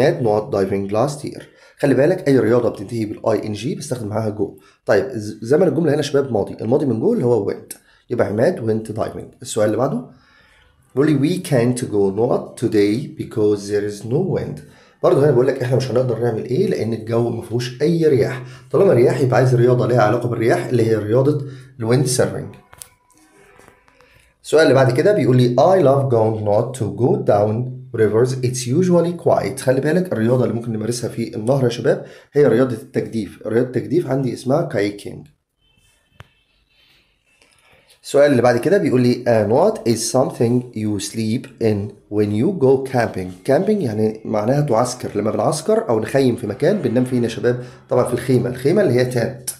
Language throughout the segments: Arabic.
نوت دايفنج لاست يير خلي بالك اي رياضه بتنتهي بالاي ان جي بستخدم معاها جو طيب زمن الجمله هنا شباب ماضي الماضي من جو اللي هو went يبقى عماد went دايفنج السؤال اللي بعده بيقول لي كان تو جو نوت توداي بيكوز ذير از نو ويند برضه هنا بيقول لك احنا مش هنقدر نعمل ايه لان الجو ما فيهوش اي رياح طالما رياح يبقى عايز رياضه ليها علاقه بالرياح اللي هي رياضه الويند سيرفنج السؤال اللي بعد كده بيقول لي I love going not to go down ريفرز اتس يوجوالي كوايت خلي بالك الرياضه اللي ممكن نمارسها في النهر يا شباب هي رياضه التجديف رياضه التجديف عندي اسمها كايكينج السؤال اللي بعد كده بيقول لي and uh, what is something you sleep in when you go camping camping يعني معناها تعسكر لما بنعسكر او نخيم في مكان بننام فيه يا شباب طبعا في الخيمه الخيمه اللي هي تنت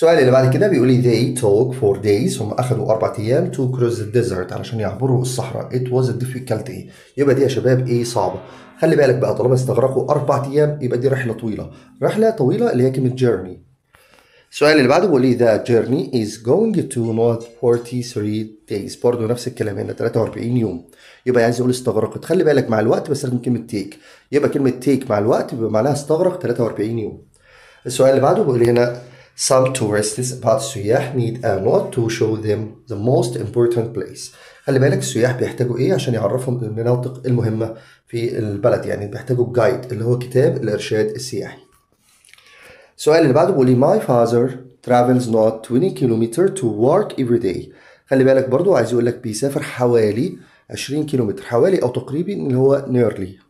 السؤال اللي بعد كده بيقول لي they took four days هم اخذوا أربع أيام to cross the desert علشان يعبروا الصحراء it was difficult day يبقى دي يا شباب إيه صعبة خلي بالك بقى طالما استغرقوا أربع أيام يبقى دي رحلة طويلة رحلة طويلة اللي هي كلمة journey السؤال اللي بعده بيقول لي the journey is going to not 43 days برضه نفس الكلام هنا 43 يوم يبقى يعني عايز يقول استغرقت خلي بالك مع الوقت بستخدم كلمة take يبقى كلمة take مع الوقت بيبقى معناها استغرق 43 يوم السؤال اللي بعده بيقول لي هنا Some tourists بعض السياح need a lot to show them the most important place. خلي بالك السياح بيحتاجوا ايه عشان يعرفهم المناطق المهمة في البلد يعني بيحتاجوا جايد اللي هو كتاب الارشاد السياحي. السؤال اللي بعده بيقول لي my father travels not 20 kilometer to work every day. خلي بالك برضو عايز يقول لك بيسافر حوالي 20 كيلومتر حوالي او تقريبي اللي هو nearly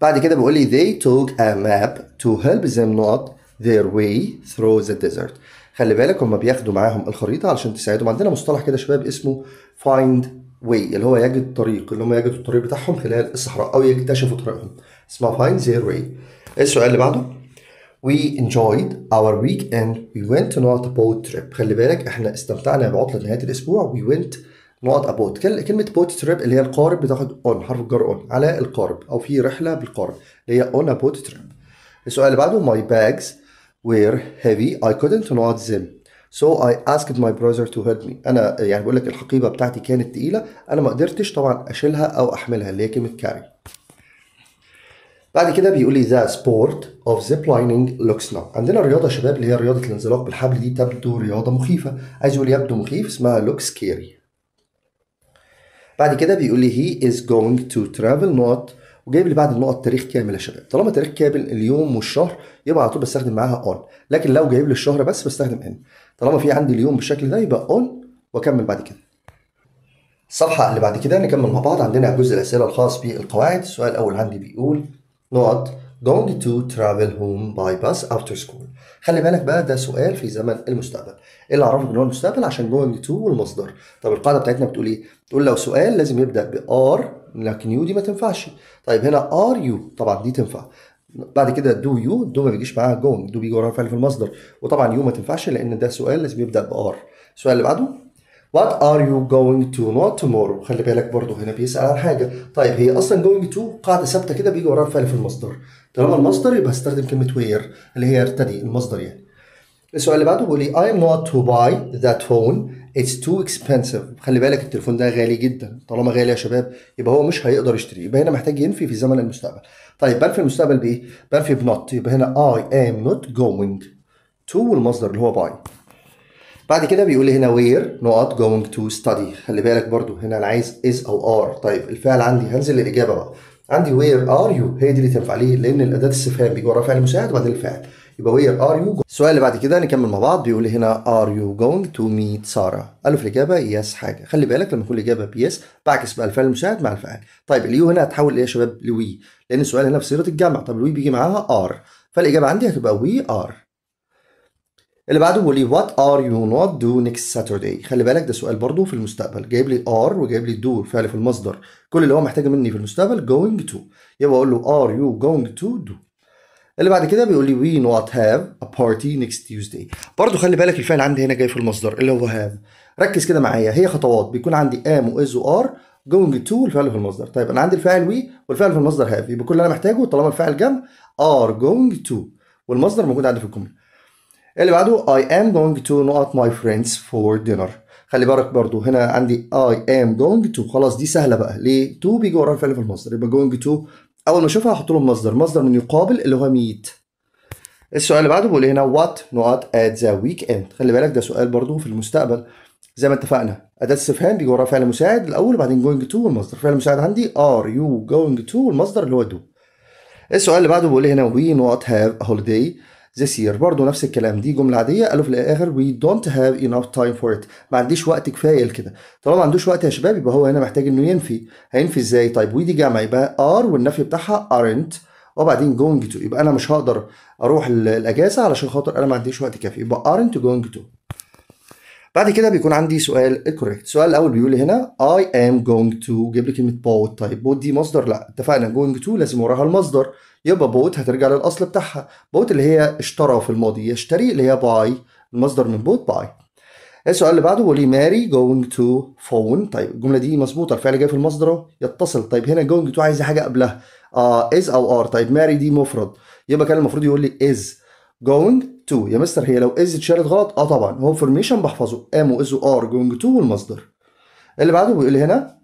بعد كده بيقول لي they took a map to help them not their way through the desert خلي بالك هم بياخدوا معاهم الخريطه علشان تساعدهم عندنا مصطلح كده شباب اسمه find way اللي هو يجد طريق اللي هم يجدوا الطريق بتاعهم خلال الصحراء او يكتشفوا طريقهم اسمها find their way السؤال اللي بعده We enjoyed our weekend. We went to not a boat trip. خلي بالك احنا استمتعنا بعطلة نهاية الأسبوع. We went not a boat. كلمة boat trip اللي هي القارب بتاخد on حرف الجر on على القارب أو في رحلة بالقارب اللي هي on a boat trip. السؤال اللي بعده my bags were heavy I couldn't load them So I asked my brother to help me. أنا يعني بقول لك الحقيبة بتاعتي كانت تقيلة أنا ما قدرتش طبعا أشيلها أو أحملها اللي هي كلمة carry. بعد كده بيقول لي ذا سبورت اوف زيب لايننج لوكس ناو عندنا رياضه شباب اللي هي رياضه الانزلاق بالحبل دي تبدو رياضه مخيفه عايز يقول يبدو مخيف اسمها لوكس كيري بعد كده بيقول لي هي از جوينج تو ترافل نوت وجايب لي بعد النقط تاريخ كامل يا شباب طالما تاريخ كامل اليوم والشهر يبقى على طول بستخدم معاها اون لكن لو جايب لي الشهر بس بستخدم ان طالما في عندي اليوم بالشكل ده يبقى اون واكمل بعد كده الصفحه اللي بعد كده نكمل مع بعض عندنا جزء الاسئله الخاص بالقواعد السؤال الاول عندي بيقول نقط going to travel home by bus after school خلي بالك بقى ده سؤال في زمن المستقبل ايه اللي عرفك ان هو المستقبل عشان going to والمصدر طب القاعده بتاعتنا بتقول ايه بتقول لو سؤال لازم يبدا ب are لكن يو دي ما تنفعش طيب هنا ار يو طبعا دي تنفع بعد كده دو يو دو ما بيجيش معاها جون دو بيجي وراها فعل في المصدر وطبعا يو ما تنفعش لان ده سؤال لازم يبدا بار السؤال اللي بعده وات ار يو going to not tomorrow خلي بالك برضه هنا بيسال عن حاجه طيب هي اصلا going to قاعده ثابته كده بيجي وراها فعل في المصدر طالما المصدر يبقى هستخدم كلمه وير اللي هي يرتدي المصدر يعني السؤال اللي بعده بيقول لي I'm not to buy that phone اتس تو اكسبنسيف خلي بالك التليفون ده غالي جدا طالما غالي يا شباب يبقى هو مش هيقدر يشتري يبقى هنا محتاج ينفي في زمن المستقبل طيب بنفي المستقبل بايه بنفي بنوت يبقى هنا اي ام نوت جوينج تو والمصدر اللي هو باي بعد كده بيقول لي هنا وير نقط جوينج تو ستادي خلي بالك برضو هنا انا عايز از او ار طيب الفعل عندي هنزل للاجابه بقى عندي وير ار يو هي دي اللي تنفع ليه لان الاداه استفهام بيجي ورا فعل مساعد وبعدين الفعل يبقى وهي ار يو السؤال اللي بعد كده نكمل مع بعض بيقول هنا ار يو جوينج تو ميت ساره قال له في الاجابه يس حاجه خلي بالك لما تكون الاجابه بيس بعكس بقى الفعل المساعد مع الفعل طيب اليو هنا هتحول ايه يا شباب لوي لان السؤال هنا في صيغه الجمع طب الوي بيجي معاها ار فالاجابه عندي هتبقى وي ار اللي بعده بيقول لي وات ار يو نوت دو نيكست ساترداي خلي بالك ده سؤال برضه في المستقبل جايب لي ار وجايب لي دو فعل في المصدر كل اللي هو محتاجه مني في المستقبل جوينج تو يبقى اقول له ار يو جوينج تو دو اللي بعد كده بيقول لي وي نوت هاف ا بارتي نيكست تيوزداي برضه خلي بالك الفعل عندي هنا جاي في المصدر اللي هو هاف ركز كده معايا هي خطوات بيكون عندي ام واز وار جوينج تو والفعل في المصدر طيب انا عندي الفاعل وي والفعل في المصدر هاف يبقى كل اللي انا محتاجه طالما الفاعل جنب ار جوينج تو والمصدر موجود عندي في الجمله اللي بعده اي ام جوينج تو نوت ماي فريندز فور دينر خلي بالك برضو هنا عندي اي ام جوينج تو خلاص دي سهلة بقى ليه تو بيجي ورا الفعل في المصدر يبقى جوينج تو اول ما اشوفها احط لهم مصدر مصدر من يقابل اللي هو ميت السؤال اللي بعده بيقول هنا وات نقط ات ذا ويك اند خلي بالك ده سؤال برضو في المستقبل زي ما اتفقنا اداه استفهام بيجي وراها فعل مساعد الاول وبعدين جوينج تو والمصدر فعل مساعد عندي ار يو جوينج تو والمصدر اللي هو دو السؤال اللي بعده بيقول هنا وي نوت هاف هوليداي this year برضه نفس الكلام دي جمله عاديه قالوا في الاخر we don't have enough time for it ما عنديش وقت كفايه لكده طالما ما عندوش وقت يا شباب يبقى هو هنا محتاج انه ينفي هينفي ازاي طيب ودي دي جمع يبقى are والنفي بتاعها aren't وبعدين going to يبقى انا مش هقدر اروح الاجازه علشان خاطر انا ما عنديش وقت كافي يبقى aren't going to بعد كده بيكون عندي سؤال الكوريكت السؤال الاول بيقول لي هنا I am going to جيب لي كلمه بوت طيب بوت دي مصدر لا اتفقنا going to لازم وراها المصدر يبقى بوت هترجع للاصل بتاعها بوت اللي هي اشترى في الماضي يشتري اللي هي باي المصدر من بوت باي السؤال اللي بعده بيقول لي ماري جوينج تو فون طيب الجمله دي مظبوطه الفعل جاي في المصدر يتصل طيب هنا جوينج تو عايز حاجه قبلها آه از او ار طيب ماري دي مفرد يبقى كان المفروض يقول لي از جوينج تو يا مستر هي لو از اتشالت غلط اه طبعا هو فورميشن بحفظه ام واز وار جوينج تو والمصدر اللي بعده بيقول لي هنا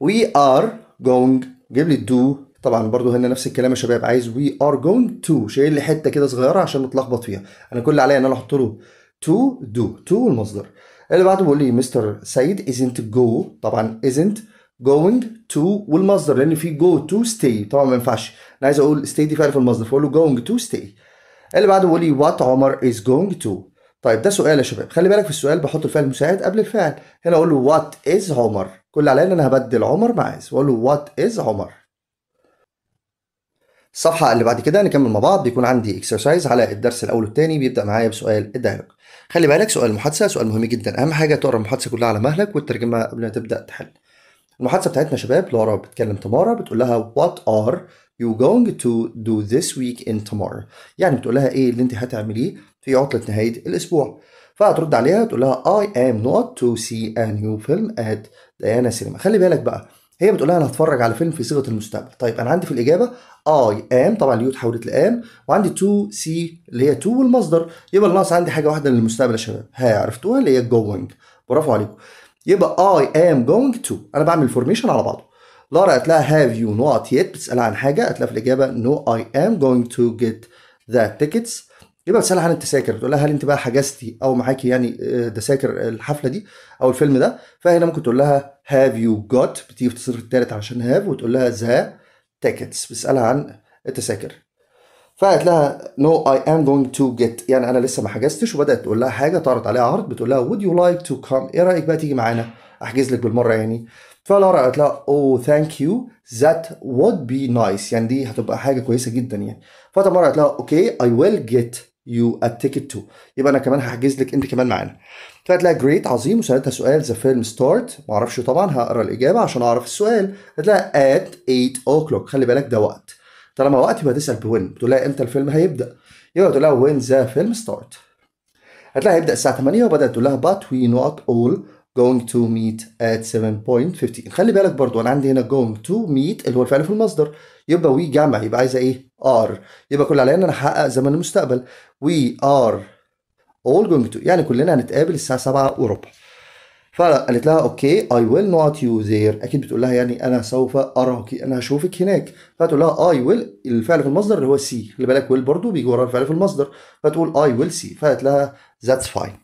وي ار جوينج جيب لي دو طبعا برضو هنا نفس الكلام يا شباب عايز وي ار جوينج تو شايل لي حته كده صغيره عشان نتلخبط فيها انا كل اللي عليا ان انا احط له تو دو تو المصدر اللي بعده بيقول لي مستر سيد ازنت جو طبعا ازنت جوينج تو والمصدر لان في جو تو ستي طبعا ما ينفعش انا عايز اقول ستي دي فعلا في المصدر فاقول له جوينج تو ستي اللي بعده بيقول لي وات عمر از جوينج تو طيب ده سؤال يا شباب خلي بالك في السؤال بحط الفعل المساعد قبل الفعل هنا اقول له وات از عمر كل عليا ان انا هبدل عمر مع از واقول له وات از عمر الصفحه اللي بعد كده نكمل مع بعض بيكون عندي اكسرسايز على الدرس الاول والثاني بيبدا معايا بسؤال الدايلوج خلي بالك سؤال المحادثه سؤال مهم جدا اهم حاجه تقرا المحادثه كلها على مهلك وتترجمها قبل ما تبدا تحل المحادثه بتاعتنا شباب لورا بتكلم تمارا بتقول لها وات ار يو جوينج تو دو ذيس ويك ان تمار يعني بتقول لها ايه اللي انت هتعمليه في عطلة نهاية الأسبوع فهترد عليها تقول لها I am not to see a new film at Diana Cinema خلي بالك بقى هي بتقول لها انا هتفرج على فيلم في صيغه المستقبل طيب انا عندي في الاجابه اي ام طبعا اليو تحولت لام وعندي تو سي اللي هي تو والمصدر يبقى الناقص عندي حاجه واحده للمستقبل يا شباب ها عرفتوها اللي هي جوينج برافو عليكم يبقى اي ام جوينج تو انا بعمل فورميشن على بعضه لارا قالت لها هاف يو نوت يت بتسالها عن حاجه قالت لها في الاجابه نو اي ام جوينج تو جيت ذا تيكتس يبقى بتسالها هل انت ساكر بتقول لها هل انت بقى حجزتي او معاكي يعني تذاكر آه، الحفله دي او الفيلم ده فهنا ممكن تقول لها هاف يو جوت بتيجي في التصرف الثالث عشان هاف وتقول لها ذا تيكتس بتسالها عن التذاكر فقالت لها نو اي ام جوينج تو جيت يعني انا لسه ما حجزتش وبدات تقول لها حاجه طارت عليها عرض بتقول لها وود يو لايك تو كام ايه رايك بقى تيجي معانا احجز لك بالمره يعني فلارا قالت لها اوه ثانك يو ذات وود بي نايس يعني دي هتبقى حاجه كويسه جدا يعني فتمارا قالت لها اوكي اي ويل جيت يو التيكت تو يبقى انا كمان هحجز لك انت كمان معانا لها جريت عظيم وسالتها سؤال ذا فيلم ستارت ما اعرفش طبعا هقرا الاجابه عشان اعرف السؤال هتلاقي ات 8 اوكلوك خلي بالك ده وقت طالما وقت يبقى تسال بوين بتقول لها امتى الفيلم هيبدا يبقى تقول لها وين ذا فيلم ستارت هتلاقي هيبدا الساعه 8 وبدات تقول لها بات وي نوت اول going to meet at 7.15 خلي بالك برضو انا عندي هنا going to meet اللي هو الفعل في المصدر يبقى we جمع يبقى عايزه ايه are يبقى كل عليا ان انا احقق زمن المستقبل we are all going to يعني كلنا هنتقابل الساعه 7 اوروبا فقالت لها اوكي اي ويل نوت يو ذير اكيد بتقول لها يعني انا سوف اراك انا هشوفك هناك فتقول لها اي ويل الفعل في المصدر اللي هو سي خلي بالك ويل برضه بيجي ورا الفعل في المصدر فتقول اي ويل سي فقالت لها ذاتس فاين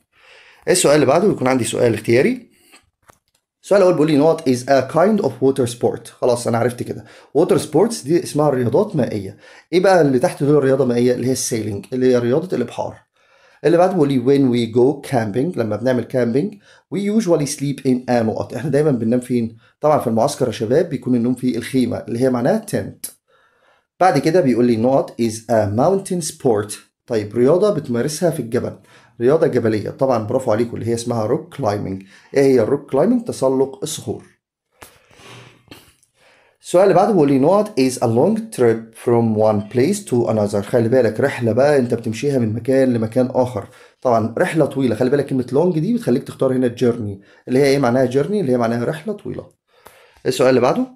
إيه السؤال اللي بعده بيكون عندي سؤال اختياري السؤال الاول بيقول لي نوت از ا كايند اوف ووتر سبورت خلاص انا عرفت كده ووتر سبورتس دي اسمها رياضات مائيه ايه بقى اللي تحت دول الرياضه مائيه اللي هي السيلينج اللي هي رياضه الابحار اللي بعده بيقول لي when we go camping لما بنعمل camping we usually sleep in a نقط احنا دايما بننام فين طبعا في المعسكر يا شباب بيكون النوم في الخيمه اللي هي معناها tent بعد كده بيقول لي نوت is a mountain sport طيب رياضه بتمارسها في الجبل رياضة جبلية طبعا برافو عليكم اللي هي اسمها روك كلايمنج ايه هي الروك كلايمنج تسلق الصخور السؤال اللي بعده بيقول لي نقط از ا لونج تريب فروم one بليس تو انذر خلي بالك رحلة بقى انت بتمشيها من مكان لمكان اخر طبعا رحلة طويلة خلي بالك كلمة لونج دي بتخليك تختار هنا جيرني اللي هي ايه معناها جيرني اللي هي معناها رحلة طويلة السؤال اللي بعده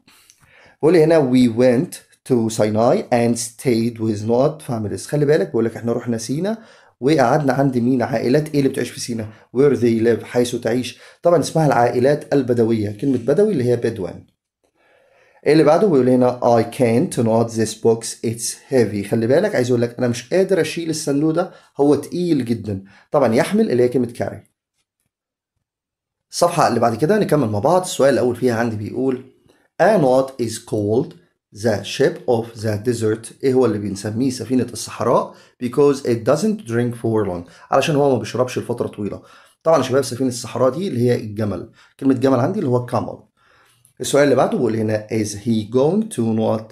بيقول لي هنا وي ونت تو سيناي اند ستيد ويز نوت فاميليز خلي بالك بيقول لك احنا رحنا سينا وقعدنا عند مين عائلات ايه اللي بتعيش في سينا وير ذي ليف حيث تعيش طبعا اسمها العائلات البدويه كلمه بدوي اللي هي بدوان ايه اللي بعده بيقول هنا I can't not this box it's heavy خلي بالك عايز اقول لك انا مش قادر اشيل الصندوق ده هو تقيل جدا طبعا يحمل اللي هي كلمه كاري الصفحه اللي بعد كده نكمل مع بعض السؤال الاول فيها عندي بيقول A knot is called the ship of the desert ايه هو اللي بنسميه سفينة الصحراء because it doesn't drink for long علشان هو ما بيشربش لفترة طويلة طبعا يا شباب سفينة الصحراء دي اللي هي الجمل كلمة جمل عندي اللي هو camel السؤال اللي بعده بيقول هنا is he going to not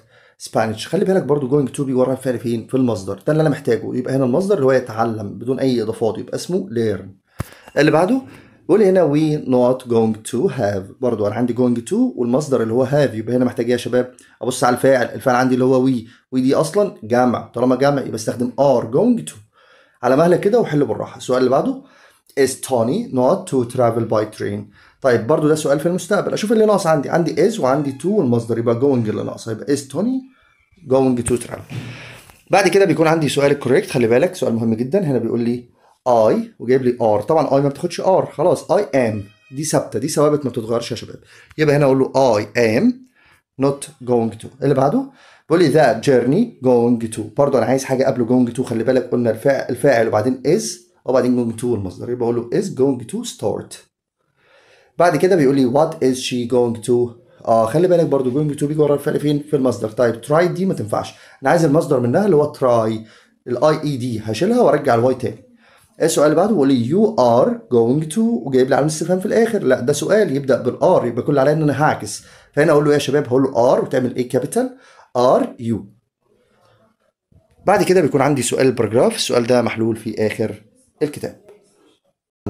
Spanish خلي بالك برضو going to be ورا فعل فين في المصدر ده اللي انا محتاجه يبقى هنا المصدر اللي هو يتعلم بدون اي اضافات يبقى اسمه learn اللي بعده بيقول هنا وي نوت جوينج تو هاف برضو انا عندي جوينج تو والمصدر اللي هو هاف يبقى هنا محتاج ايه يا شباب ابص على الفاعل الفاعل عندي اللي هو وي وي دي اصلا جمع طالما جمع يبقى استخدم ار جوينج تو على مهلك كده وحل بالراحه السؤال اللي بعده از توني نوت تو ترافل باي ترين طيب برضو ده سؤال في المستقبل اشوف اللي ناقص عندي عندي از وعندي تو والمصدر يبقى جوينج اللي ناقص يبقى از توني جوينج تو ترافل بعد كده بيكون عندي سؤال الكوريكت خلي بالك سؤال مهم جدا هنا بيقول لي اي وجايب لي ار طبعا اي ما بتاخدش ار خلاص اي ام دي ثابته دي ثوابت ما بتتغيرش يا شباب يبقى هنا اقول له اي ام not going to اللي بعده بيقول لي ذا جيرني جوينج تو برضه انا عايز حاجه قبل جوينج تو خلي بالك قلنا الفاعل الفاعل وبعدين از وبعدين جوينج تو المصدر يبقى اقول له از جوينج تو ستارت بعد كده بيقول لي وات از شي جوينج تو اه خلي بالك برضه جوينج تو بيجي ورا الفعل فين في المصدر طيب تراي دي ما تنفعش انا عايز المصدر منها اللي هو تراي الاي اي دي هشيلها وارجع الواي تاني السؤال اللي بعده بيقول لي يو ار جوينج تو وجايب لي علامه استفهام في الاخر لا ده سؤال يبدا بالار يبقى كل عليا ان انا هعكس فهنا اقول له يا شباب هقول له ار وتعمل ايه كابيتال ار يو بعد كده بيكون عندي سؤال باراجراف السؤال ده محلول في اخر الكتاب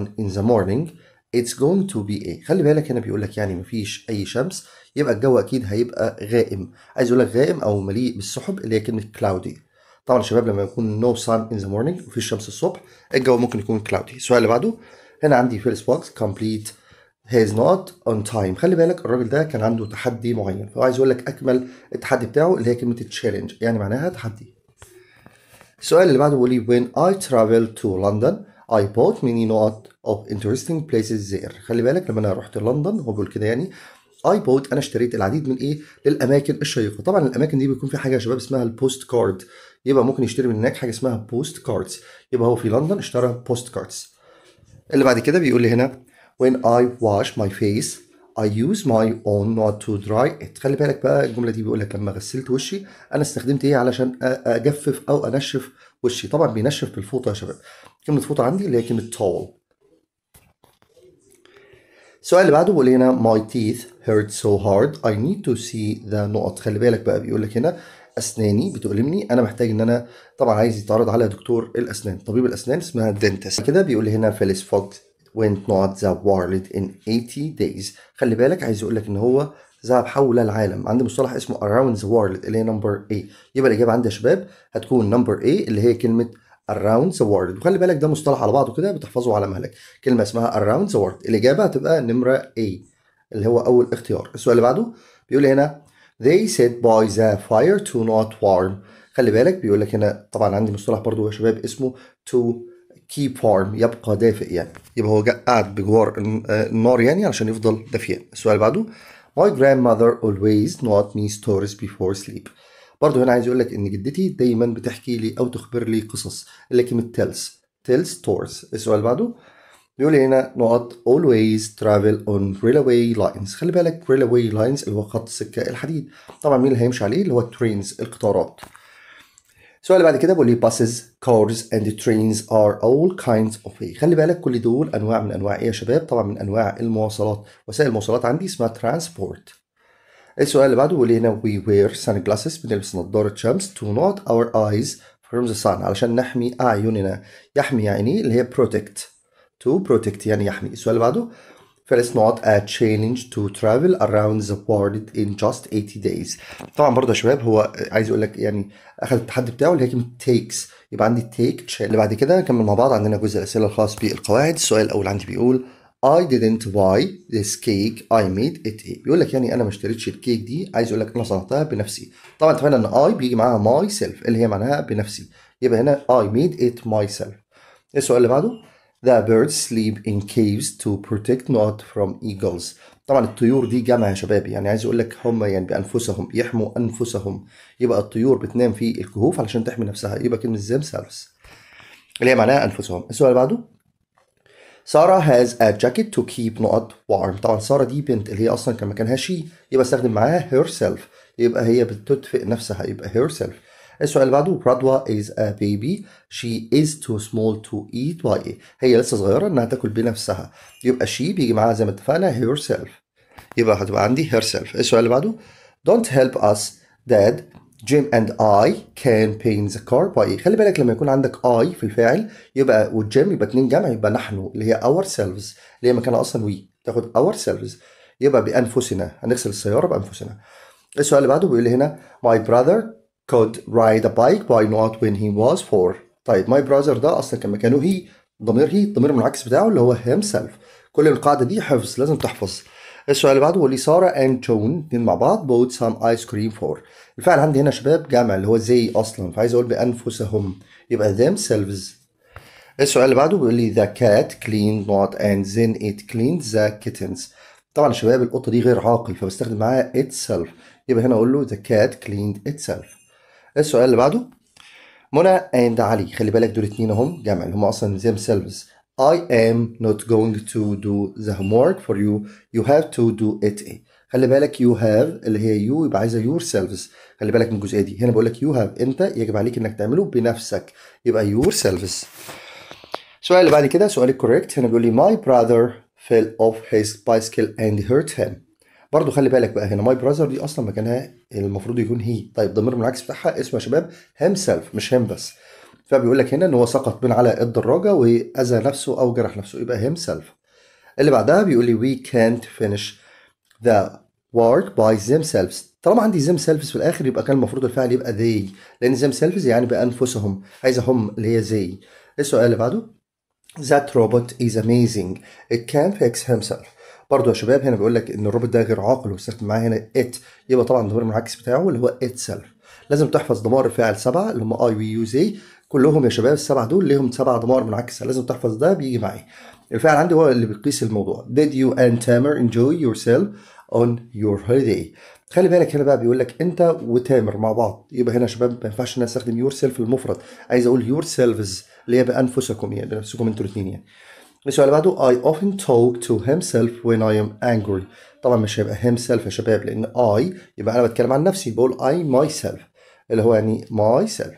in the morning it's going to be a خلي بالك هنا بيقول لك يعني مفيش اي شمس يبقى الجو اكيد هيبقى غائم عايز اقول لك غائم او مليء بالسحب اللي هي كلمه cloudy طبعا الشباب لما يكون نو سان ان ذا مورنينج وفي شمس الصبح الجو ممكن يكون كلاودي السؤال اللي بعده هنا عندي فيلس بوكس كومبليت هيز نوت اون تايم خلي بالك الراجل ده كان عنده تحدي معين فهو عايز يقول لك اكمل التحدي بتاعه اللي هي كلمه تشالنج يعني معناها تحدي السؤال اللي بعده بيقول لي when I traveled to London I bought many not of interesting places there خلي بالك لما انا رحت لندن هو بيقول كده يعني اي بوت انا اشتريت العديد من ايه للاماكن الشيقه طبعا الاماكن دي بيكون في حاجه يا شباب اسمها البوست كارد يبقى ممكن يشتري من هناك حاجه اسمها بوست كاردز يبقى هو في لندن اشترى بوست كاردز اللي بعد كده بيقول لي هنا when I wash my face I use my own not to dry it خلي بالك بقى الجمله دي بيقول لك لما غسلت وشي انا استخدمت ايه علشان اجفف او انشف وشي طبعا بينشف بالفوطه يا شباب كلمه فوطه عندي اللي هي كلمه tall السؤال اللي بعده بيقول هنا my teeth hurt so hard I need to see the نقط خلي بالك بقى بيقول لك هنا اسناني بتؤلمني انا محتاج ان انا طبعا عايز يتعرض على دكتور الاسنان طبيب الاسنان اسمها دنتست كده بيقول لي هنا فيليس فوت went not ذا world in 80 days خلي بالك عايز يقول لك ان هو ذهب حول العالم عندي مصطلح اسمه around the world اللي هي نمبر A يبقى الاجابه عندي يا شباب هتكون نمبر A اللي هي كلمه around the world وخلي بالك ده مصطلح على بعضه كده بتحفظه على مهلك كلمه اسمها around the world الاجابه هتبقى نمره A اللي هو اول اختيار السؤال اللي بعده بيقول هنا They said by the fire to not warm خلي بالك بيقول لك هنا طبعا عندي مصطلح برضو يا شباب اسمه to keep warm يبقى دافئ يعني يبقى هو قاعد بجوار النار يعني علشان يفضل دافئ السؤال اللي بعده My grandmother always not me stories before sleep برضه هنا عايز يقول لك ان جدتي دايما بتحكي لي او تخبر لي قصص لكن tells تيلز ستورز السؤال اللي بعده بيقول هنا نقط always travel on railway lines خلي بالك railway lines اللي هو خط السكه الحديد طبعا مين اللي هيمشي عليه اللي هو trains القطارات السؤال اللي بعد كده بيقول لي buses cars and trains are all kinds of ايه خلي بالك كل دول انواع من انواع ايه يا شباب طبعا من انواع المواصلات وسائل المواصلات عندي اسمها transport السؤال اللي بعده بيقول هنا we wear sunglasses بنلبس نظاره شمس to not our eyes from the sun علشان نحمي اعيننا يحمي يعني اللي هي protect to protect يعني يحمي يعني السؤال اللي بعده فليتس نوت a challenge to travel around the world in just 80 days طبعا برضه يا شباب هو عايز يقول لك يعني اخذ التحدي بتاعه اللي هي كلمه takes يبقى عندي take اللي بعد كده نكمل مع بعض عندنا جزء الاسئله الخاص بالقواعد السؤال الاول عندي بيقول I didn't buy this cake I made it بيقول لك يعني انا ما اشتريتش الكيك دي عايز يقول لك انا صنعتها بنفسي طبعا اتفقنا ان I بيجي معاها myself اللي هي معناها بنفسي يبقى هنا I made it myself السؤال اللي بعده The birds sleep in caves to protect not from eagles. طبعا الطيور دي جمع يا شباب يعني عايز اقول لك هم يعني بانفسهم يحموا انفسهم يبقى الطيور بتنام في الكهوف علشان تحمي نفسها يبقى كلمه ذم ثالث اللي هي معناها انفسهم السؤال اللي بعده سارة has a jacket to keep not warm طبعا سارة دي بنت اللي هي اصلا كان مكانها شي يبقى استخدم معاها herself يبقى هي بتدفئ نفسها يبقى herself السؤال اللي بعده برادوا از ا بيبي شي از تو سمول تو ايت by هي لسه صغيرة إنها تاكل بنفسها يبقى شي بيجي معاها زي ما اتفقنا هير سيلف يبقى هتبقى عندي هير سيلف السؤال اللي بعده don't help us dad Jim and I can paint the car by خلي بالك لما يكون عندك اي في الفاعل يبقى والجيم يبقى اتنين جمع يبقى نحن اللي هي اور سيلفز اللي هي مكانها أصلا وي تاخد اور سيلفز يبقى بأنفسنا هنغسل السيارة بأنفسنا السؤال اللي بعده بيقول لي هنا my brother could ride a bike why not when he was four طيب my brother ده اصلا كان مكانه هي ضمير هي الضمير المنعكس بتاعه اللي هو himself كل القاعده دي حفظ لازم تحفظ السؤال اللي بعده بيقول لي ساره اند جون اتنين مع بعض bought some ice cream for الفعل عندي هنا شباب جمع اللي هو زي اصلا فعايز اقول بانفسهم يبقى themselves السؤال اللي بعده بيقول لي the cat cleaned not and then it cleaned the kittens طبعا يا شباب القطه دي غير عاقل فبستخدم معاها itself يبقى هنا اقول له the cat cleaned itself السؤال اللي بعده منى اند علي خلي بالك دول اتنين اهم جمع اللي هم اصلا سيلفز I am not going to do the homework for you you have to do it خلي بالك you have اللي هي you يبقى عايزه selves خلي بالك من الجزئيه دي هنا بقول لك you have انت يجب عليك انك تعمله بنفسك يبقى yourselves السؤال اللي بعد كده سؤال الكوريكت هنا بيقول لي my brother fell off his bicycle and hurt him برضو خلي بالك بقى هنا ماي براذر دي اصلا مكانها المفروض يكون هي طيب ضمير المنعكس بتاعها اسمه يا شباب هيم سيلف مش هيم بس فبيقول لك هنا ان هو سقط من على الدراجه واذى نفسه او جرح نفسه يبقى هيم سيلف اللي بعدها بيقول لي وي كانت فينيش ذا باي ذيم سيلفز طالما عندي ذيم سيلفز في الاخر يبقى كان المفروض الفعل يبقى ذي لان ذيم سيلفز يعني بانفسهم عايزه هم اللي هي ذي السؤال اللي بعده that robot is amazing it can fix himself برضو يا شباب هنا بيقول لك ان الروبوت ده غير عاقل واستخدم معاه هنا ات يبقى طبعا الضمير المعاكس بتاعه اللي هو ات سيلف لازم تحفظ ضمائر فعل سبعه اللي هم اي وي يو زي كلهم يا شباب السبعه دول ليهم سبع ضمائر منعكسه لازم تحفظ ده بيجي معايا الفعل عندي هو اللي بيقيس الموضوع did you and Tamer enjoy yourself on your holiday خلي بالك هنا بقى بيقول لك انت وتامر مع بعض يبقى هنا يا شباب ما ينفعش ان استخدم يور سيلف المفرد عايز اقول يور سيلفز اللي هي بانفسكم يعني بنفسكم انتوا الاثنين يعني السؤال اللي بعده I often talk to himself when I am angry طبعا مش هيبقى himself يا شباب لأن I يبقى أنا بتكلم عن نفسي بقول I myself اللي هو يعني myself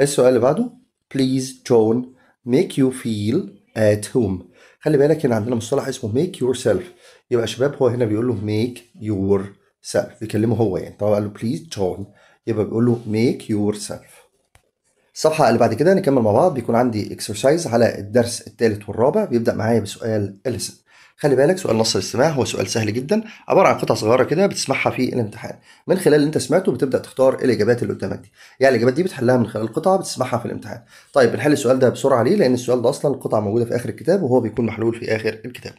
السؤال اللي بعده Please John make you feel at home خلي بالك هنا عندنا مصطلح اسمه make yourself يبقى يا شباب هو هنا بيقول له make yourself بيكلمه هو يعني طبعا قال له please John يبقى بيقول له make yourself الصفحة اللي بعد كده نكمل مع بعض بيكون عندي اكسرسايز على الدرس الثالث والرابع بيبدأ معايا بسؤال أليسن خلي بالك سؤال نص الاستماع هو سؤال سهل جدا عباره عن قطع صغيره كده بتسمعها في الامتحان من خلال اللي انت سمعته بتبدا تختار الاجابات اللي قدامك دي يعني الاجابات دي بتحلها من خلال القطعة بتسمعها في الامتحان طيب بنحل السؤال ده بسرعه ليه لان السؤال ده اصلا القطعة موجوده في اخر الكتاب وهو بيكون محلول في اخر الكتاب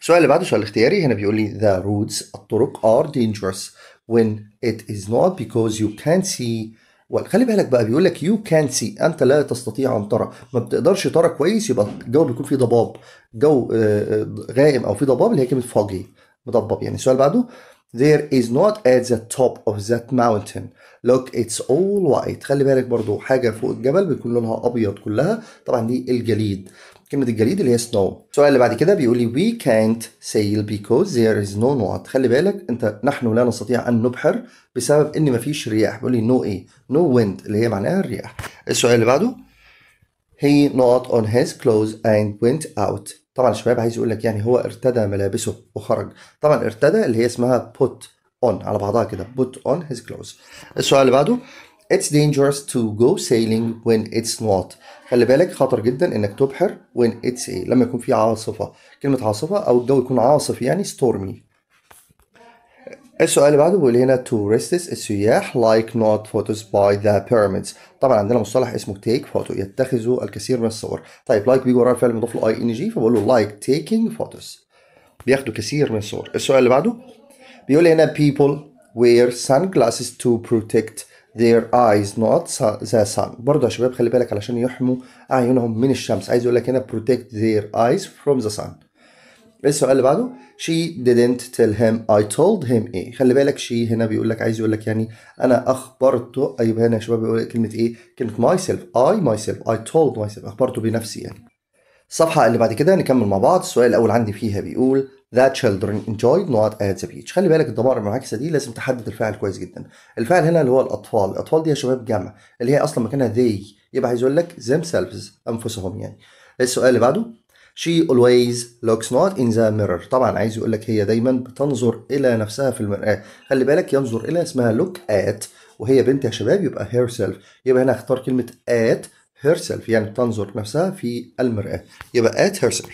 السؤال اللي بعده سؤال اختياري هنا بيقول لي the roads الطرق are dangerous when it is not because you can't see وخلي بالك بقى بيقول لك يو كان سي انت لا تستطيع ان ترى ما بتقدرش ترى كويس يبقى الجو بيكون فيه ضباب جو آه، آه، غائم او فيه ضباب اللي هي كلمه فوجي مضبب يعني السؤال بعده There is not at the top of that mountain. Look, it's all white. خلي بالك برضو حاجة فوق الجبل بيكون لونها أبيض كلها. طبعا دي الجليد. كلمة الجليد اللي هي snow السؤال اللي بعد كده بيقول لي we can't sail because there is no نوت خلي بالك انت نحن لا نستطيع ان نبحر بسبب ان مفيش رياح بيقول لي no ايه no wind اللي هي معناها الرياح السؤال اللي بعده he not on his clothes and went out طبعا الشباب عايز يقول لك يعني هو ارتدى ملابسه وخرج طبعا ارتدى اللي هي اسمها put on على بعضها كده put on his clothes السؤال اللي بعده It's dangerous to go sailing when it's not. خلي بالك خطر جدا انك تبحر when it's a لما يكون في عاصفة كلمة عاصفة او الجو يكون عاصف يعني stormy السؤال اللي بعده بيقول هنا tourists السياح like not photos by the pyramids طبعا عندنا مصطلح اسمه take photo يتخذوا الكثير من الصور طيب like بيجي وراه الفعل المضاف له ing فبقول له like taking photos بياخدوا كثير من الصور السؤال اللي بعده بيقول هنا people wear sunglasses to protect their eyes not the sun برضه يا شباب خلي بالك علشان يحموا أعينهم من الشمس عايز يقول لك هنا protect their eyes from the sun إيه السؤال اللي بعده she didn't tell him I told him ايه خلي بالك she هنا بيقول لك عايز يقول لك يعني انا اخبرته ايوه هنا يا شباب بيقول لك كلمه ايه كلمه myself I myself I told myself اخبرته بنفسي يعني الصفحه اللي بعد كده نكمل مع بعض السؤال الاول عندي فيها بيقول that children enjoyed not at the beach خلي بالك الضمائر المعاكسه دي لازم تحدد الفاعل كويس جدا الفاعل هنا اللي هو الاطفال الاطفال دي يا شباب جمع اللي هي اصلا مكانها they يبقى عايز يقول لك themselves انفسهم يعني السؤال اللي بعده she always looks not in the mirror طبعا عايز يقول لك هي دايما بتنظر الى نفسها في المرآة خلي بالك ينظر الى اسمها look at وهي بنت يا شباب يبقى herself يبقى هنا اختار كلمه at herself يعني بتنظر نفسها في المرآة يبقى at herself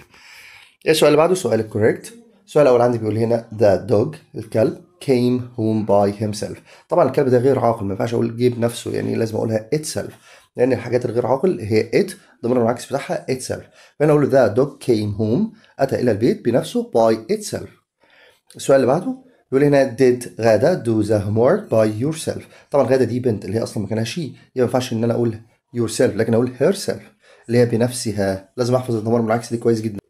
السؤال اللي بعده سؤال الكوريكت السؤال الأول عندي بيقول هنا ذا dog الكلب came home by himself طبعا الكلب ده غير عاقل ما ينفعش أقول جيب نفسه يعني لازم أقولها itself لأن الحاجات الغير عاقل هي it ضمير العكس بتاعها itself فأنا أقول ذا dog came home أتى إلى البيت بنفسه by itself السؤال اللي بعده بيقول هنا did غادة do the homework by yourself طبعا غادة دي بنت اللي هي أصلا ما كانها شي ما ينفعش إن أنا أقول yourself لكن أقول herself اللي هي بنفسها لازم أحفظ الضمير المعاكس دي كويس جدا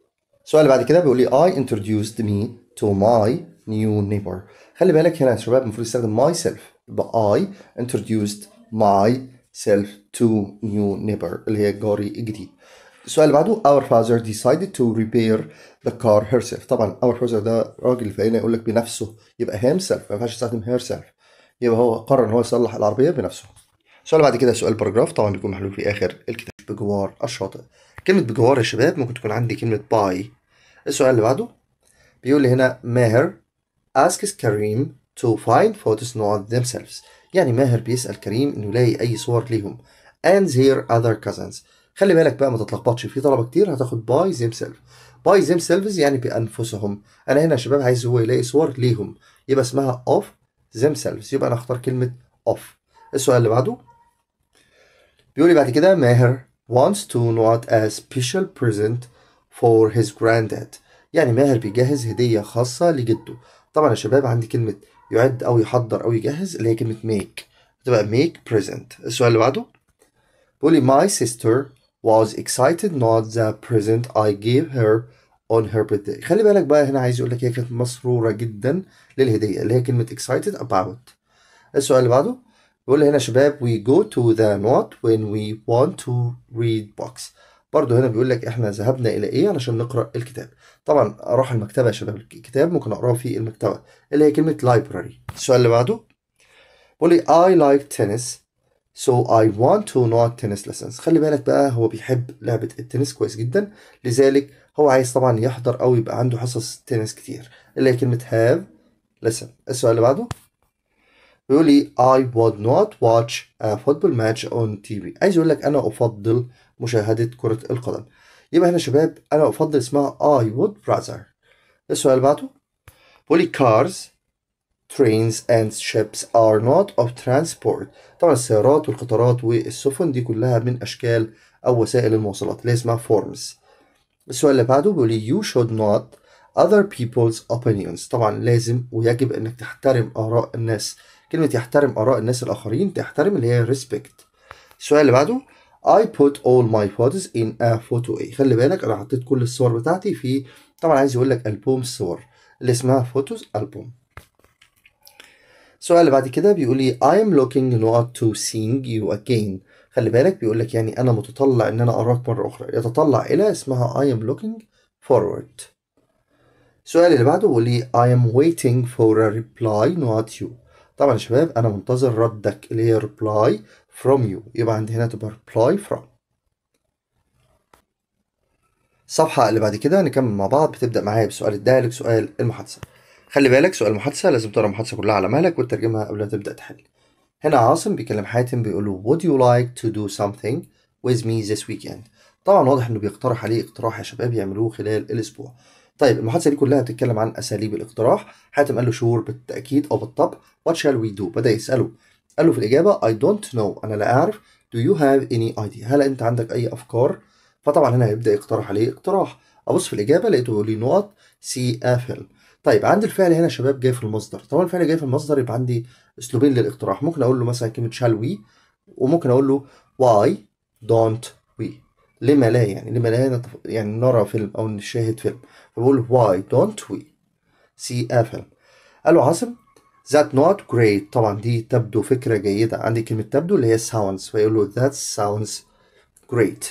السؤال اللي بعد كده بيقول لي I introduced me to my new neighbor خلي بالك هنا يا شباب المفروض يستخدم myself يبقى I introduced myself to new neighbor اللي هي جاري الجديد السؤال اللي بعده our father decided to repair the car herself طبعا our father ده راجل فهنا يقول لك بنفسه يبقى himself ما ينفعش يستخدم herself يبقى هو قرر ان هو يصلح العربيه بنفسه السؤال اللي بعد كده سؤال باراجراف طبعا بيكون محلول في اخر الكتاب بجوار الشاطئ كلمة بجوار يا شباب ممكن تكون عندي كلمة باي السؤال اللي بعده بيقول لي هنا ماهر asks كريم to find photos not themselves يعني ماهر بيسأل كريم إنه يلاقي أي صور ليهم and their other cousins خلي بالك بقى ما تتلخبطش في طلبة كتير هتاخد by themselves ذيم themselves يعني بأنفسهم أنا هنا يا شباب عايز هو يلاقي صور ليهم يبقى اسمها of themselves يبقى أنا هختار كلمة of السؤال اللي بعده بيقول لي بعد كده ماهر wants to not a special present for his granddad يعني ماهر بيجهز هدية خاصة لجده طبعا يا شباب عندي كلمة يعد أو يحضر أو يجهز اللي هي كلمة make تبقى make present السؤال اللي بعده بيقول my sister was excited not the present I gave her on her birthday خلي بالك بقى هنا عايز يقول لك هي كانت مسرورة جدا للهدية اللي هي كلمة excited about السؤال اللي بعده بيقول هنا شباب we go to the not when we want to read books برضه هنا بيقول لك احنا ذهبنا الى ايه علشان نقرا الكتاب طبعا اروح المكتبه يا شباب الكتاب ممكن اقراه في المكتبه اللي هي كلمه library السؤال اللي بعده بيقول لي I like tennis so I want to not tennis lessons خلي بالك بقى هو بيحب لعبه التنس كويس جدا لذلك هو عايز طبعا يحضر او يبقى عنده حصص تنس كتير اللي هي كلمه have listen السؤال اللي بعده بيقول لي I would not watch a football match on TV عايز يقول لك أنا أفضل مشاهدة كرة القدم يبقى هنا شباب أنا أفضل اسمها I would rather السؤال اللي بعده بيقول لي cars trains and ships are not of transport طبعا السيارات والقطارات والسفن دي كلها من أشكال أو وسائل المواصلات اللي اسمها forms السؤال اللي بعده بيقول لي you should not other people's opinions طبعا لازم ويجب انك تحترم آراء الناس كلمة يحترم آراء الناس الآخرين تحترم اللي هي respect السؤال اللي بعده I put all my photos in a photo A خلي بالك أنا حطيت كل الصور بتاعتي في طبعا عايز يقول لك ألبوم صور اللي اسمها photos ألبوم السؤال اللي بعد كده بيقول لي I am looking not to seeing you again خلي بالك بيقول لك يعني أنا متطلع إن أنا أراك مرة أخرى يتطلع إلى اسمها I am looking forward السؤال اللي بعده بيقول لي I am waiting for a reply not you طبعا يا شباب انا منتظر ردك اللي هي reply from you يبقى عندي هنا تبقى reply from الصفحة اللي بعد كده نكمل مع بعض بتبدأ معايا بسؤال الدايلوج سؤال المحادثة خلي بالك سؤال المحادثة لازم تقرا المحادثة كلها على مهلك وترجمها قبل ما تبدأ تحل هنا عاصم بيكلم حاتم بيقول له would you like to do something with me this weekend طبعا واضح انه بيقترح عليه اقتراح يا شباب يعملوه خلال الاسبوع طيب المحادثه دي كلها بتتكلم عن اساليب الاقتراح حاتم قال له شور بالتاكيد او بالطبع وات شال وي دو بدا يساله قال له في الاجابه اي دونت know انا لا اعرف do you have any idea هل انت عندك اي افكار فطبعا هنا هيبدا يقترح عليه اقتراح ابص في الاجابه لقيته بيقول لي نقط سي افل طيب عندي الفعل هنا شباب جاي في المصدر طبعا الفعل جاي في المصدر يبقى عندي اسلوبين للاقتراح ممكن اقول له مثلا كلمه شال وي وممكن اقول له why don't we لما لا يعني لما لا نتف... يعني نرى فيلم او نشاهد فيلم فبقول why don't we see a film قالوا عاصم that not great طبعا دي تبدو فكرة جيدة عندي كلمة تبدو اللي هي sounds فيقول له that sounds great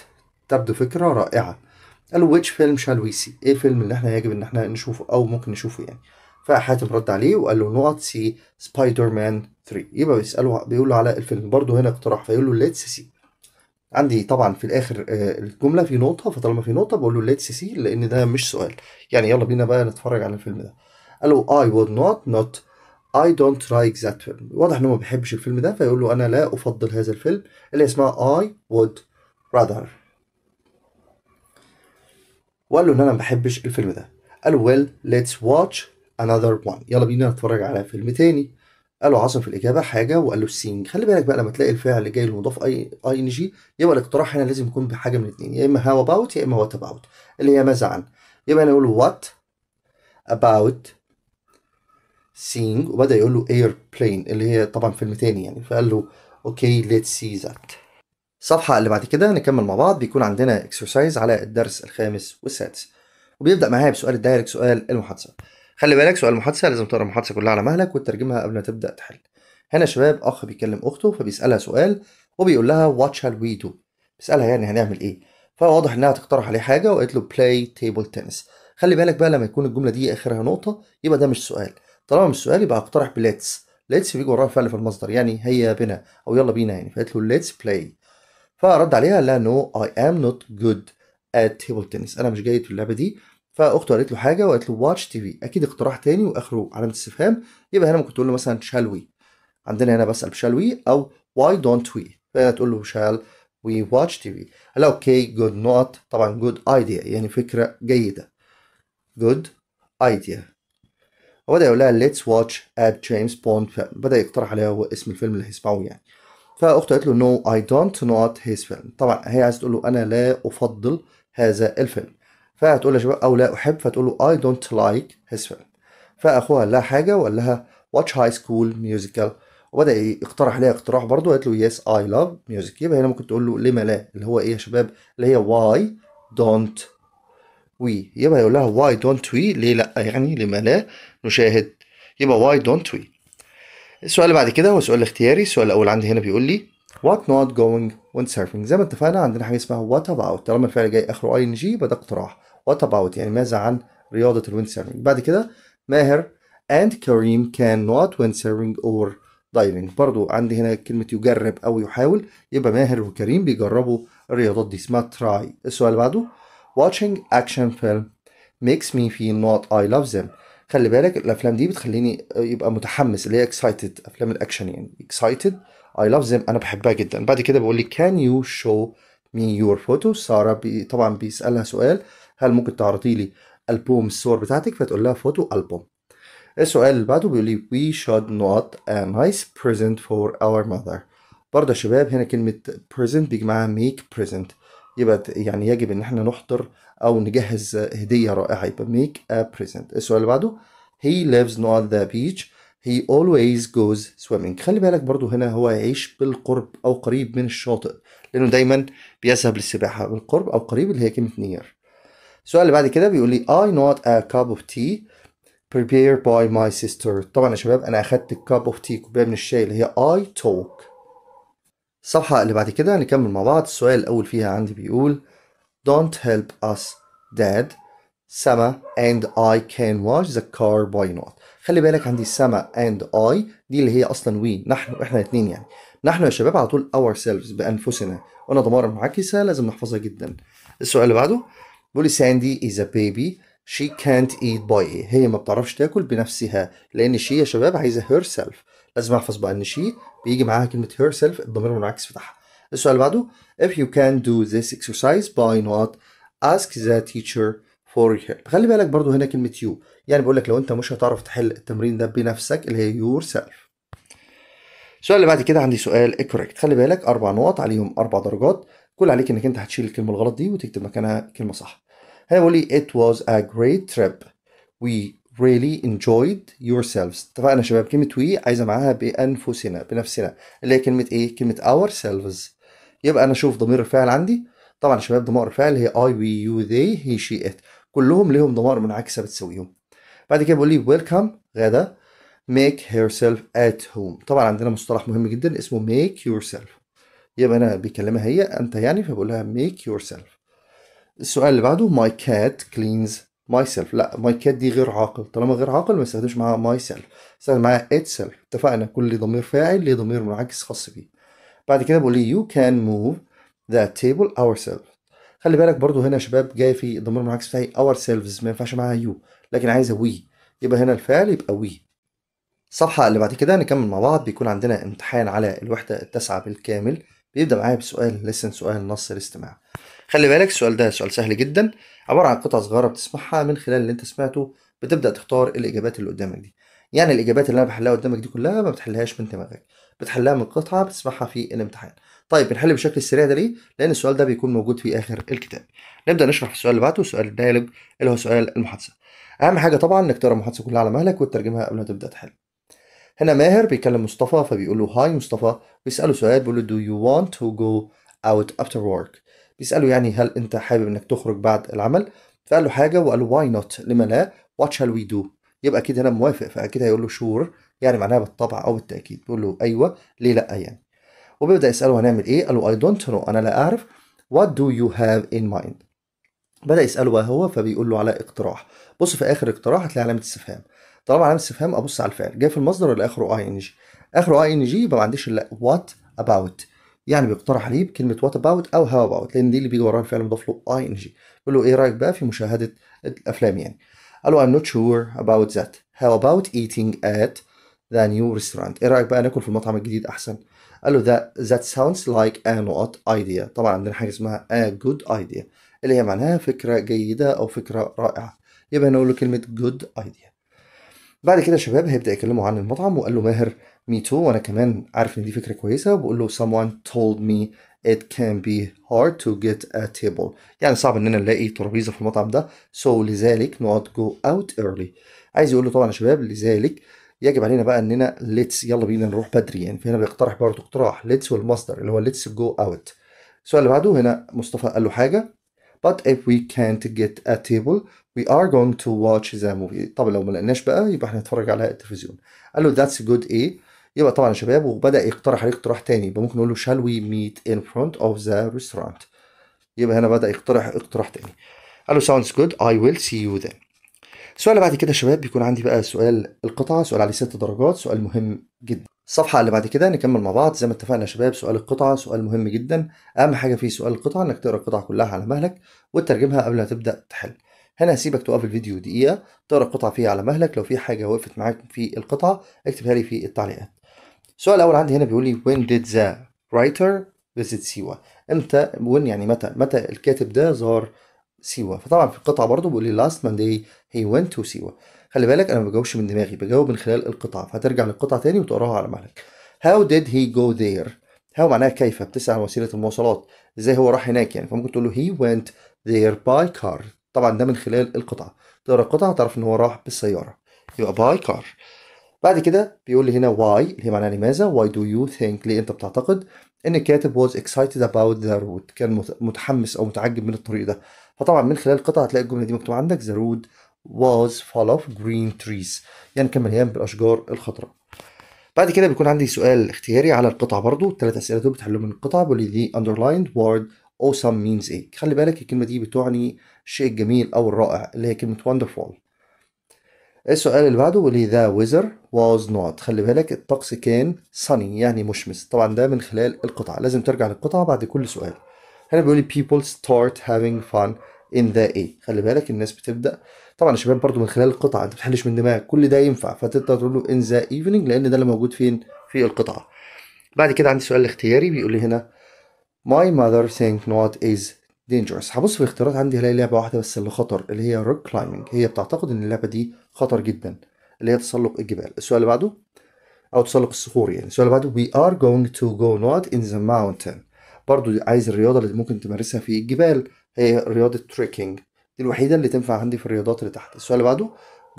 تبدو فكرة رائعة قالوا which film shall we see ايه الفيلم اللي احنا يجب ان احنا نشوفه او ممكن نشوفه يعني فحاتم رد عليه وقال له نوت سي سبايدر مان 3 يبقى بيسأله بيقول له على الفيلم برضه هنا اقتراح فيقول له ليتس سي عندي طبعا في الاخر آه، الجمله في نقطه فطالما في نقطه بقول له ليتس سي لان ده مش سؤال يعني يلا بينا بقى نتفرج على الفيلم ده قال له اي وود نوت نوت اي دونت لايك ذات فيلم واضح ان هو ما بيحبش الفيلم ده فيقول له انا لا افضل هذا الفيلم اللي اسمها اي وود راذر وقال له ان انا ما بحبش الفيلم ده قال له ويل ليتس واتش انذر وان يلا بينا نتفرج على فيلم تاني قال له عاصم في الاجابه حاجه وقال له السين خلي بالك بقى لما تلاقي الفعل جاي للمضاف اي اي ان جي يبقى الاقتراح هنا لازم يكون بحاجه من الاثنين يا اما هاو اباوت يا اما وات اباوت اللي هي ماذا عن يبقى انا اقول له وات اباوت seeing وبدا يقول له airplane اللي هي طبعا فيلم تاني يعني فقال له اوكي ليت سي ذات الصفحه اللي بعد كده نكمل مع بعض بيكون عندنا اكسرسايز على الدرس الخامس والسادس وبيبدا معايا بسؤال الدايركت سؤال المحادثه خلي بالك سؤال محادثه لازم تقرا المحادثه كلها على مهلك وتترجمها قبل ما تبدا تحل هنا شباب اخ بيكلم اخته فبيسالها سؤال وبيقول لها وات شال وي دو بيسالها يعني هنعمل ايه فواضح انها تقترح عليه حاجه وقالت له بلاي تيبل تنس خلي بالك بقى لما يكون الجمله دي اخرها نقطه يبقى ده مش سؤال طالما مش سؤال يبقى اقترح بليتس ليتس بيجي وراها فعل في المصدر يعني هيا بنا او يلا بينا يعني فقالت له ليتس بلاي فرد عليها قال لها نو اي ام نوت جود ات تيبل تنس انا مش جيد في اللعبه دي فاخته قالت له حاجه وقالت له واتش تي في اكيد اقتراح تاني واخره علامه استفهام يبقى هنا ممكن تقول له مثلا شال وي عندنا هنا بسال شال وي او واي دونت وي فهنا تقول له شال وي واتش تي في قال اوكي جود نوت طبعا جود ايديا يعني فكره جيده جود ايديا وبدا يقول لها ليتس واتش اد جيمس بوند فبدا يقترح عليها هو اسم الفيلم اللي هيسمعوه يعني فاخته قالت له نو اي دونت نوت هيز فيلم طبعا هي عايزه تقول له انا لا افضل هذا الفيلم فهتقول يا شباب او لا احب فتقول له اي دونت لايك هيز فيلم فاخوها قال لها حاجه وقال لها واتش هاي سكول ميوزيكال وبدا يقترح ليها اقتراح برضه قالت له يس اي لاف ميوزيك يبقى هنا ممكن تقول له ليه ما لا اللي هو ايه يا شباب اللي هي واي دونت وي يبقى يقول لها واي دونت وي ليه لا يعني لما لا نشاهد يبقى واي دونت وي السؤال اللي بعد كده هو سؤال اختياري السؤال الاول عندي هنا بيقول لي وات نوت جوينج when surfing زي ما اتفقنا عندنا حاجه اسمها وات about طالما الفعل جاي اخره اي ان جي يبقى ده اقتراح وات about يعني ماذا عن رياضة الويند سيرفنج بعد كده ماهر and كريم can not wind surfing or diving برضو عندي هنا كلمة يجرب أو يحاول يبقى ماهر وكريم بيجربوا الرياضات دي اسمها try السؤال اللي بعده watching action film makes me feel not I love them خلي بالك الافلام دي بتخليني يبقى متحمس اللي هي اكسايتد افلام الاكشن يعني اكسايتد اي لاف them انا بحبها جدا بعد كده بقول لي كان يو شو مي يور فوتو ساره بي طبعا بيسالها سؤال هل ممكن تعرضي لي البوم الصور بتاعتك فتقول لها فوتو البوم السؤال اللي بعده بيقول لي we should not a nice present for our mother برضه يا شباب هنا كلمة present بيجي معاها make present يبقى يعني يجب ان احنا نحضر او نجهز هدية رائعة يبقى make a present السؤال اللي بعده he lives not the beach he always goes swimming خلي بالك برضه هنا هو يعيش بالقرب او قريب من الشاطئ لانه دايما بيذهب للسباحة بالقرب او قريب اللي هي كلمة near السؤال اللي بعد كده بيقول لي I not a cup of tea prepared by my sister طبعا يا شباب انا اخدت الكاب اوف تي كوبايه من الشاي اللي هي I talk الصفحه اللي بعد كده هنكمل مع بعض السؤال الاول فيها عندي بيقول Don't help us dad سما and I can wash the car by not خلي بالك عندي سما and I دي اللي هي اصلا وي نحن احنا الاثنين يعني نحن يا شباب على طول ourselves بانفسنا وانا ضمارة معاكسه لازم نحفظها جدا السؤال اللي بعده بيقول ساندي از ا بيبي شي كانت ايت باي هي ما بتعرفش تاكل بنفسها لان شي يا شباب عايزه هير سيلف لازم احفظ بقى ان شي بيجي معاها كلمه هير سيلف الضمير المنعكس بتاعها السؤال اللي بعده if you can do this exercise by not ask the teacher for help خلي بالك برضو هنا كلمه you يعني بقول لك لو انت مش هتعرف تحل التمرين ده بنفسك اللي هي يور سيلف السؤال اللي بعد كده عندي سؤال correct خلي بالك اربع نقط عليهم اربع درجات كل عليك انك انت هتشيل الكلمه الغلط دي وتكتب مكانها كلمه صح هيقول لي it was a great trip we really enjoyed yourselves اتفقنا يا شباب كلمه وي عايزه معاها بانفسنا بنفسنا اللي هي كلمه ايه كلمه ourselves يبقى انا اشوف ضمير الفاعل عندي طبعا يا شباب ضمائر الفعل هي اي وي يو they هي شي ات كلهم لهم ضمائر منعكسه بتساويهم بعد كده بيقول لي ويلكم غدا make herself at home طبعا عندنا مصطلح مهم جدا اسمه make yourself يبقى أنا بيكلمها هي أنت يعني فبقول لها ميك يور سيلف السؤال اللي بعده ماي كات كلينز ماي سيلف لا ماي كات دي غير عاقل طالما غير عاقل ما استخدمش معاها ماي سيلف استخدم معاها ات سيلف اتفقنا كل ضمير فاعل ليه ضمير منعكس خاص بيه بعد كده بقول لي كان موف ذا تيبل اور سيلف خلي بالك برضو هنا يا شباب جاي في ضمير منعكس بتاعي سيلفز ما ينفعش معاها يو لكن عايزه وي يبقى هنا الفعل يبقى وي الصفحة اللي بعد كده نكمل مع بعض بيكون عندنا امتحان على الوحدة التاسعة بالكامل بيبدأ معايا بسؤال لسن سؤال نص الاستماع خلي بالك السؤال ده سؤال سهل جدا عبارة عن قطع صغيرة بتسمعها من خلال اللي انت سمعته بتبدأ تختار الإجابات اللي قدامك دي يعني الإجابات اللي أنا بحلها قدامك دي كلها ما بتحلهاش من دماغك بتحلها من قطعة بتسمعها في الامتحان طيب بنحل بشكل سريع ده ليه؟ لأن السؤال ده بيكون موجود في آخر الكتاب نبدأ نشرح السؤال اللي بعده السؤال الدايلوج اللي هو سؤال المحادثة أهم حاجة طبعا انك تقرا المحادثة كلها على مهلك وتترجمها قبل ما تبدأ تحل هنا ماهر بيكلم مصطفى فبيقول له هاي مصطفى بيساله سؤال بيقول له do you want to go out after work بيساله يعني هل انت حابب انك تخرج بعد العمل فقال له حاجه وقال له why not لما لا what shall we do يبقى اكيد هنا موافق فاكيد هيقول له شور يعني معناها بالطبع او بالتاكيد بيقول له ايوه ليه لا يعني وبيبدا يساله هنعمل ايه قال له I don't know انا لا اعرف what do you have in mind بدأ يسأله هو فبيقول له على اقتراح بص في آخر اقتراح هتلاقي علامة استفهام طالما علامه استفهام ابص على الفعل جاي في المصدر ولا اخره اي ان جي اخره اي ان جي يبقى ما عنديش الا وات اباوت يعني بيقترح عليه بكلمه وات اباوت او هاو اباوت لان دي اللي بيجي وراها الفعل مضاف له اي ان جي بيقول له ايه رايك بقى في مشاهده الافلام يعني قال له I'm not sure about that how about eating at the new restaurant ايه رايك بقى ناكل في المطعم الجديد احسن قال له that, that sounds like a not idea طبعا عندنا حاجه اسمها a good idea اللي هي معناها فكره جيده او فكره رائعه يبقى نقول له كلمه good idea بعد كده شباب هيبدا يكلمه عن المطعم وقال له ماهر مي تو وانا كمان عارف ان دي فكره كويسه وبقول له someone told me it can be hard to get a table يعني صعب اننا نلاقي ترابيزه في المطعم ده so لذلك not go out early عايز يقول له طبعا يا شباب لذلك يجب علينا بقى اننا let's يلا بينا نروح بدري يعني فهنا بيقترح برضه اقتراح let's والمصدر اللي هو let's جو اوت السؤال اللي بعده هنا مصطفى قال له حاجه but if we can't get a table we are going to watch the movie طب لو ما لقيناش بقى يبقى احنا هنتفرج على التلفزيون قال له that's good A يبقى طبعا يا شباب وبدا يقترح عليه اقتراح تاني يبقى ممكن نقول له shall we meet in front of the restaurant يبقى هنا بدا يقترح اقتراح تاني قال له sounds good I will see you then السؤال اللي بعد كده يا شباب بيكون عندي بقى سؤال القطعة سؤال عليه ست درجات سؤال مهم جدا الصفحة اللي بعد كده نكمل مع بعض زي ما اتفقنا يا شباب سؤال القطعة سؤال مهم جدا أهم حاجة في سؤال القطعة إنك تقرأ القطعة كلها على مهلك وتترجمها قبل ما تبدأ تحل هنا هسيبك توقف الفيديو دقيقة تقرا القطعة فيها على مهلك لو في حاجة وقفت معاك في القطعة اكتبها لي في التعليقات السؤال الأول عندي هنا بيقول لي when did the writer visit سيوة امتى when يعني متى متى الكاتب ده زار سيوة فطبعا في القطعة برضه بيقول لي last Monday he went to سيوة خلي بالك أنا ما بجاوبش من دماغي بجاوب من خلال القطعة فهترجع للقطعة تاني وتقراها على مهلك how did he go there هاو معناها كيف بتسأل عن وسيلة المواصلات ازاي هو راح هناك يعني فممكن تقول له he went there by car طبعا ده من خلال القطعة تقرا القطعة تعرف ان هو راح بالسيارة يبقى باي كار بعد كده بيقول لي هنا واي اللي هي معناها لماذا واي دو يو ثينك ليه انت بتعتقد ان الكاتب was excited about the road كان متحمس او متعجب من الطريق ده فطبعا من خلال القطعة هتلاقي الجملة دي مكتوبة عندك the road was full of green trees يعني كان مليان بالاشجار الخضراء بعد كده بيكون عندي سؤال اختياري على القطعة برضو الثلاث اسئلة دول بتحلهم من القطعة بيقول لي the underlined word awesome oh, means ايه خلي بالك الكلمة دي بتعني الشيء الجميل أو الرائع اللي هي كلمة wonderful السؤال اللي بعده ذا weather was not خلي بالك الطقس كان sunny يعني مشمس طبعا ده من خلال القطعة لازم ترجع للقطعة بعد كل سؤال هنا بيقول لي people start having fun in the A خلي بالك الناس بتبدأ طبعا الشباب برضو من خلال القطعة انت بتحلش من دماغك كل ده ينفع فتقدر تقول له in the evening لأن ده اللي موجود فين في القطعة بعد كده عندي سؤال اختياري بيقول لي هنا ماي ماذر ثينك نوت از دينجرس هبص في الاختيارات عندي هلاقي لعبه واحده بس اللي خطر اللي هي روك كلايمنج هي بتعتقد ان اللعبه دي خطر جدا اللي هي تسلق الجبال السؤال اللي بعده او تسلق الصخور يعني السؤال اللي بعده we are going to go not in the mountain برضو عايز الرياضه اللي ممكن تمارسها في الجبال هي رياضه تريكينج دي الوحيده اللي تنفع عندي في الرياضات اللي تحت السؤال اللي بعده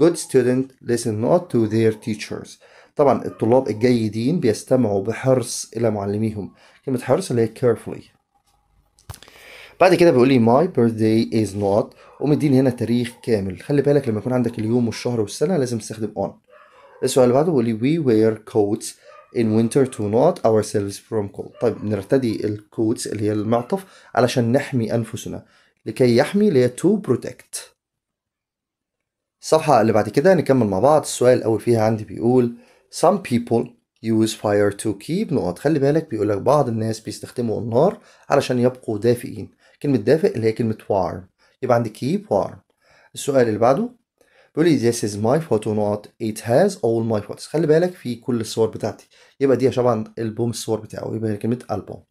good student listen not to their teachers طبعا الطلاب الجيدين بيستمعوا بحرص إلى معلميهم كلمة حرص اللي هي carefully بعد كده بيقول لي my birthday is not ومديني هنا تاريخ كامل خلي بالك لما يكون عندك اليوم والشهر والسنة لازم تستخدم on السؤال اللي بعده بيقول لي we wear coats in winter to not ourselves from cold طيب نرتدي الكوتس اللي هي المعطف علشان نحمي أنفسنا لكي يحمي اللي هي to protect الصفحة اللي بعد كده نكمل مع بعض السؤال الأول فيها عندي بيقول some people use fire to keep نقط خلي بالك بيقول لك بعض الناس بيستخدموا النار علشان يبقوا دافئين كلمة دافئ اللي هي كلمة warm يبقى عندي keep warm السؤال اللي بعده بيقول لي this is my photo not it has all my photos خلي بالك في كل الصور بتاعتي يبقى دي طبعا البوم الصور بتاعه يبقى هي كلمة البوم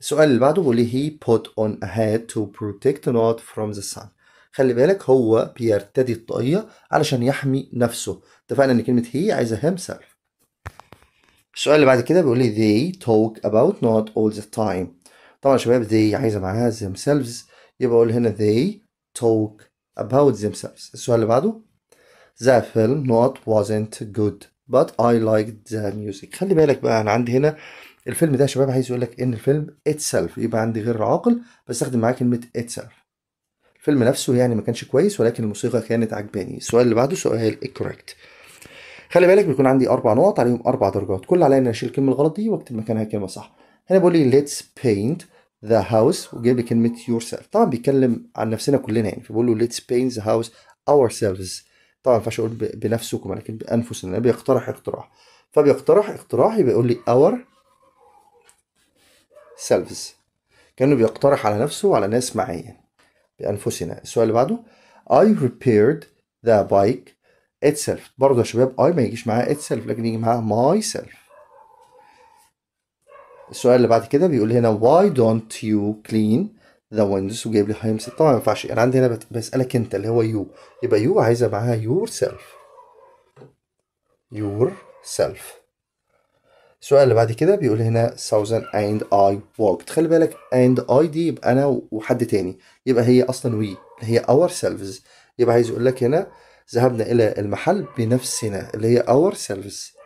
السؤال اللي بعده بيقول لي he put on a hat to protect not from the sun خلي بالك هو بيرتدي الطاقية علشان يحمي نفسه اتفقنا ان كلمة هي عايزة himself السؤال اللي بعد كده بيقول لي they talk about not all the time طبعا شباب they عايزة معاها themselves يبقى اقول هنا they talk about themselves السؤال اللي بعده the film not wasn't good but I liked the music خلي بالك بقى انا عندي هنا الفيلم ده شباب عايز يقول لك ان الفيلم itself يبقى عندي غير عاقل بستخدم معاه كلمه itself الفيلم نفسه يعني ما كانش كويس ولكن الموسيقى كانت عجباني السؤال اللي بعده سؤال الكوريكت خلي بالك بيكون عندي اربع نقط عليهم اربع درجات كل عليا اني اشيل الكلمه الغلط دي واكتب مكانها كلمه صح هنا بيقول لي ليتس بينت ذا هاوس وجايب لي كلمه يور سيلف طبعا بيتكلم عن نفسنا كلنا يعني فبيقول له ليتس بينت ذا هاوس اور سيلفز طبعا ما ينفعش اقول بنفسكم ولكن بانفسنا بيقترح اقتراح فبيقترح اقتراح يبقى يقول لي اور سيلفز كانه بيقترح على نفسه وعلى ناس معينه بأنفسنا السؤال اللي بعده I repaired the bike itself برضه يا شباب I ما يجيش معاها itself لكن يجي معاها myself السؤال اللي بعد كده بيقول هنا why don't you clean the windows وجايب لي هايم طبعا ما ينفعش انا عندي هنا بسألك انت اللي هو you يبقى you عايزه معاها yourself yourself السؤال اللي بعد كده بيقول هنا سوزان اند اي walked خلي بالك اند اي دي يبقى انا وحد تاني يبقى هي اصلا we اللي هي ourselves يبقى عايز يقول لك هنا ذهبنا الى المحل بنفسنا اللي هي ourselves